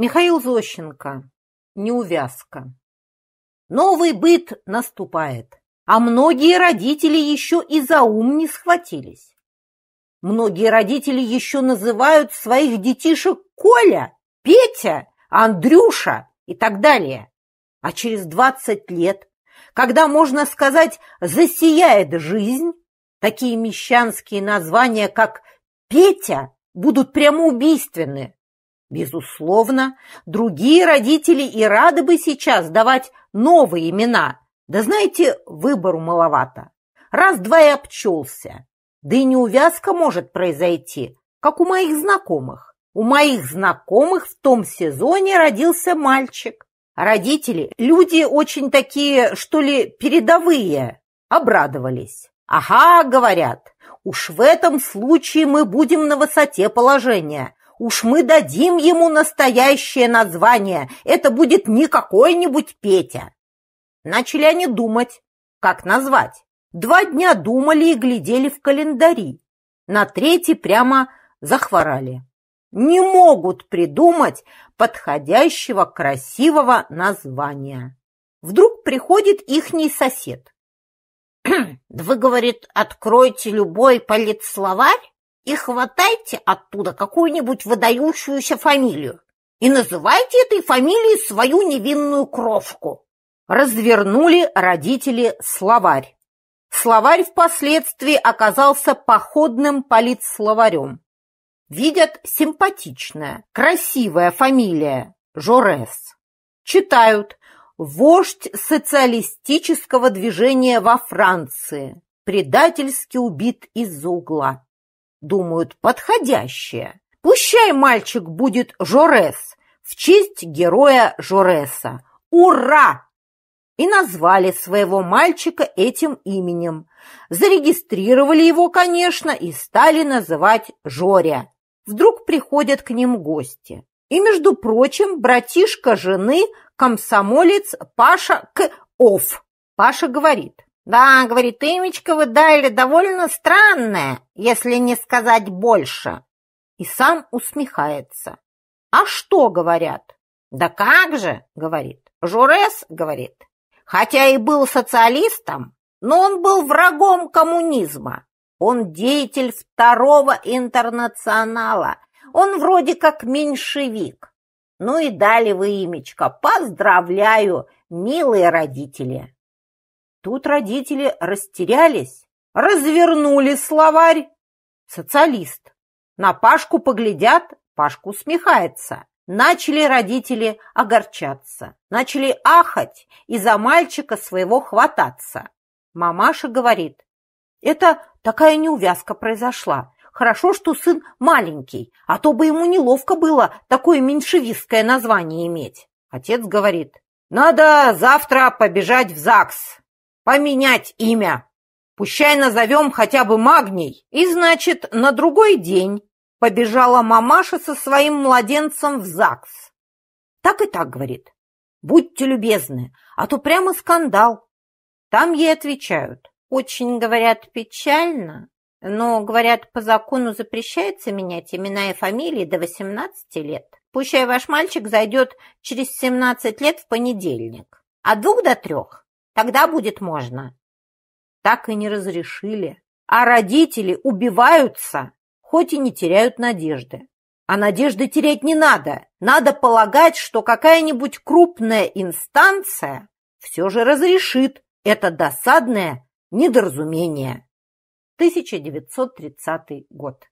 Михаил Зощенко. Неувязка. Новый быт наступает, а многие родители еще и за ум не схватились. Многие родители еще называют своих детишек Коля, Петя, Андрюша и так далее. А через 20 лет, когда, можно сказать, засияет жизнь, такие мещанские названия, как Петя, будут прямо убийственны Безусловно, другие родители и рады бы сейчас давать новые имена. Да знаете, выбору маловато. Раз-два и обчелся. Да и неувязка может произойти, как у моих знакомых. У моих знакомых в том сезоне родился мальчик. Родители, люди очень такие, что ли, передовые, обрадовались. «Ага», — говорят, — «уж в этом случае мы будем на высоте положения. Уж мы дадим ему настоящее название. Это будет не какой-нибудь Петя. Начали они думать, как назвать. Два дня думали и глядели в календари. На третий прямо захворали. Не могут придумать подходящего красивого названия. Вдруг приходит ихний сосед. «Да вы, — говорит, — откройте любой политсловарь, и хватайте оттуда какую-нибудь выдающуюся фамилию и называйте этой фамилией свою невинную кровку. Развернули родители словарь. Словарь впоследствии оказался походным политсловарем. Видят симпатичная, красивая фамилия Жорес. Читают «Вождь социалистического движения во Франции, предательски убит из-за угла» думают, подходящее. Пущай мальчик будет Жорес в честь героя Жореса. Ура! И назвали своего мальчика этим именем. Зарегистрировали его, конечно, и стали называть Жоря. Вдруг приходят к ним гости. И, между прочим, братишка жены, комсомолец Паша К. Оф. Паша говорит, «Да, — говорит имечко, — вы дали довольно странное, если не сказать больше». И сам усмехается. «А что?» — говорят. «Да как же?» — говорит. «Журес?» — говорит. «Хотя и был социалистом, но он был врагом коммунизма. Он деятель второго интернационала. Он вроде как меньшевик. Ну и дали вы имечко. Поздравляю, милые родители!» Тут родители растерялись, развернули словарь. Социалист. На Пашку поглядят, Пашку смехается. Начали родители огорчаться, начали ахать и за мальчика своего хвататься. Мамаша говорит, это такая неувязка произошла. Хорошо, что сын маленький, а то бы ему неловко было такое меньшевистское название иметь. Отец говорит, надо завтра побежать в ЗАГС поменять имя. Пущай назовем хотя бы Магний. И, значит, на другой день побежала мамаша со своим младенцем в ЗАГС. Так и так, говорит. Будьте любезны, а то прямо скандал. Там ей отвечают. Очень, говорят, печально, но, говорят, по закону запрещается менять имена и фамилии до 18 лет. Пущай ваш мальчик зайдет через 17 лет в понедельник. От двух до трех Тогда будет можно. Так и не разрешили. А родители убиваются, хоть и не теряют надежды. А надежды терять не надо. Надо полагать, что какая-нибудь крупная инстанция все же разрешит это досадное недоразумение. 1930 год.